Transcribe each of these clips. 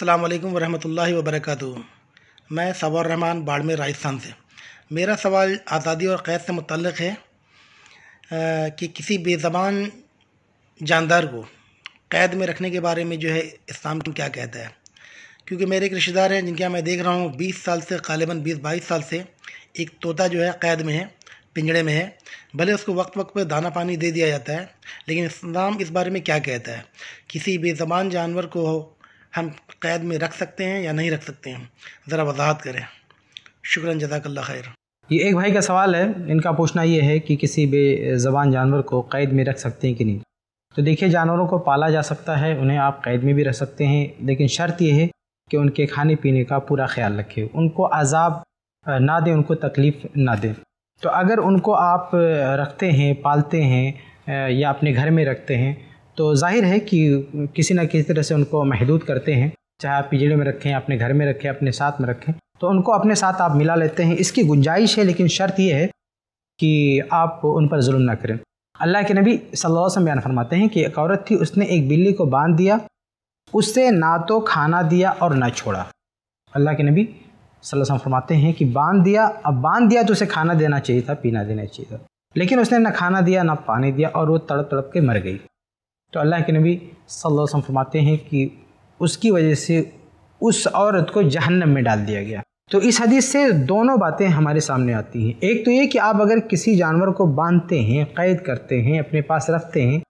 अस्सलाम वालेकुम वरहमतुल्लाहि मैं सवार रहमान बाड़मेर राजस्थान से मेरा सवाल आज़ादी और क़ैद से मुतलक है आ, कि किसी बेज़बान जानदार को कैद में रखने के बारे में जो है इस्लाम क्या कहता है क्योंकि मेरे एक रिश्तेदार हैं जिनके यहाँ मैं देख रहा हूँ बीस साल से गालिबा बीस बाईस साल से एक तोता जो है कैद में है पिंजड़े में है भले उसको वक्त वक्त पर दाना पानी दे दिया जाता है लेकिन इस्लाम इस बारे में क्या कहता है किसी बेज़बान जानवर को हम कैद में रख सकते हैं या नहीं रख सकते हैं ज़रा वजाहत करें शुक्र जजाकल्ला खैर ये एक भाई का सवाल है इनका पूछना ये है कि किसी बेजबान जानवर को कैद में रख सकते हैं कि नहीं तो देखिए जानवरों को पाला जा सकता है उन्हें आप कैद में भी रख सकते हैं लेकिन शर्त यह है कि उनके खाने पीने का पूरा ख्याल रखें उनको अजाब ना दें उनको तकलीफ़ ना दें तो अगर उनको आप रखते हैं पालते हैं या अपने घर में रखते हैं तो जाहिर है कि किसी ना किसी तरह से उनको महदूद करते हैं चाहे आप पिजड़े में रखें अपने घर में रखें अपने साथ में रखें तो उनको अपने साथ आप मिला लेते हैं इसकी गुंजाइश है लेकिन शर्त यह है कि आप उन पर जुल्म ना करें अल्लाह के नबी सल्लल्लाहु अलैहि वसल्लम बयान फरमाते हैं कि एक औरत थी उसने एक बिल्ली को बांध दिया उससे ना तो खाना दिया और ना छोड़ा अल्लाह के नबी सल्लल्लाहु अलैहि वसल्लम फरमाते हैं कि बांध दिया अब बांध दिया तो उसे खाना देना चाहिए था पीना देना चाहिए था लेकिन उसने ना खाना दिया ना पानी दिया और वो तड़प तड़प के मर गई तो अल्लाह के नबी सल्लल्लाहु अलैहि वसल्लम फरमाते हैं कि उसकी वजह से उस औरत को जहन्नम में डाल दिया गया तो इस हदीस से दोनों बातें हमारे सामने आती हैं एक तो ये कि आप अगर किसी जानवर को बांधते हैं कैद करते हैं अपने पास रखते हैं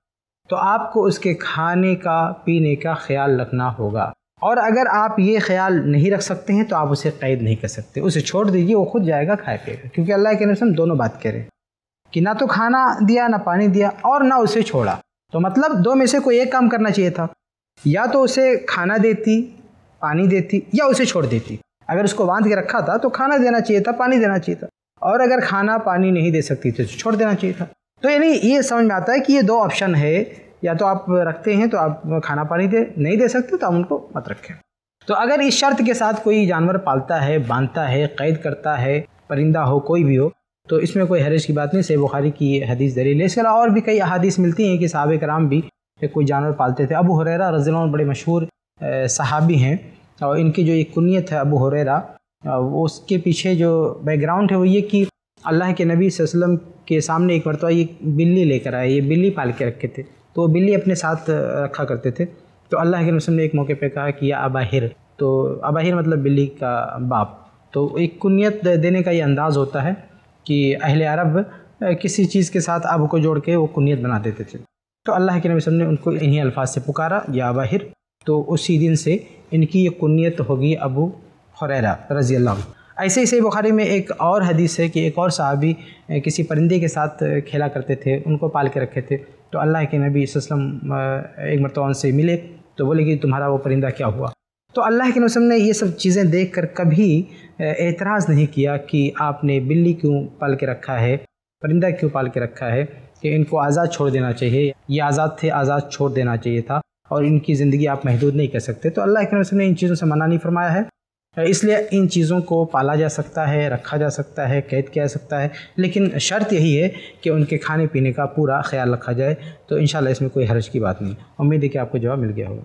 तो आपको उसके खाने का पीने का ख्याल रखना होगा और अगर आप ये ख्याल नहीं रख सकते हैं तो आप उसे कैद नहीं कर सकते उसे छोड़ दीजिए वो खुद जाएगा खाए पिएगा क्योंकि अल्लाह के नबी हम दोनों बात करें कि ना तो खाना दिया ना पानी दिया और ना उसे छोड़ा तो मतलब दो में से कोई एक काम करना चाहिए था या तो उसे खाना देती पानी देती या उसे छोड़ देती अगर उसको बांध के रखा था तो खाना देना चाहिए था पानी देना चाहिए था और अगर खाना पानी नहीं दे सकती थी तो छोड़ देना चाहिए था तो यानी ये समझ में आता है कि ये दो ऑप्शन है या तो आप रखते हैं तो आप खाना पानी दे नहीं दे सकते तो आप उनको मत रखें तो अगर इस शर्त के साथ कोई जानवर पालता है बांधता है कैद करता है परिंदा हो कोई भी हो तो इसमें कोई हरज की बात नहीं सही बुखारी की हदीस दलील है इसके अलावा और भी कई अदीस मिलती हैं कि सहाब कराम भी कोई जानवर पालते थे अबू हुररा रज़ील बड़े मशहूर सहाबी हैं और इनकी जो एक कुनीत है अबू हुररा उसके पीछे जो बैकग्राउंड है वो ये कि अल्लाह के नबी वसलम के सामने एक मरतबा ये बिल्ली लेकर आए ये बिल्ली पाल के रखे थे तो बिल्ली अपने साथ रखा करते थे तो अल्लाह के नसम ने एक मौके पर कहा कि यह अबाहिर तो अबाहिर मतलब बिल्ली का बाप तो एक कुनीत देने का ये अंदाज़ होता है कि अहले अरब किसी चीज़ के साथ अब को जोड़ के वो कुनीत बना देते थे तो अल्लाह के नबी ने उनको इन्हीं अल्फाज से पुकारा या बाहिर तो उसी दिन से इनकी ये कुनीत होगी अबू हुरैरा रज़ी अल्लाह ऐसे ही सही बुखारी में एक और हदीस है कि एक और साहबी किसी परिंदे के साथ खेला करते थे उनको पाल के रखे थे तो अल्लाह के नबी वसम एक मरतबा उनसे मिले तो बोले कि तुम्हारा वो परिंदा क्या हुआ तो अल्लाह के नसम ने ये सब चीज़ें देख कर कभी एतराज़ नहीं किया कि आपने बिल्ली क्यों पाल के रखा है परिंदा क्यों पाल के रखा है कि इनको आज़ाद छोड़ देना चाहिए ये आज़ाद थे आज़ाद छोड़ देना चाहिए था और इनकी ज़िंदगी आप महदूद नहीं कर सकते तो अल्लाह के नसम ने इन चीज़ों से मना नहीं फरमाया है इसलिए इन चीज़ों को पाला जा सकता है रखा जा सकता है कैद किया जा सकता है लेकिन शर्त यही है कि उनके खाने पीने का पूरा ख्याल रखा जाए तो इन इसमें कोई हर्ज की बात नहीं उम्मीद है कि आपको जवाब मिल गया होगा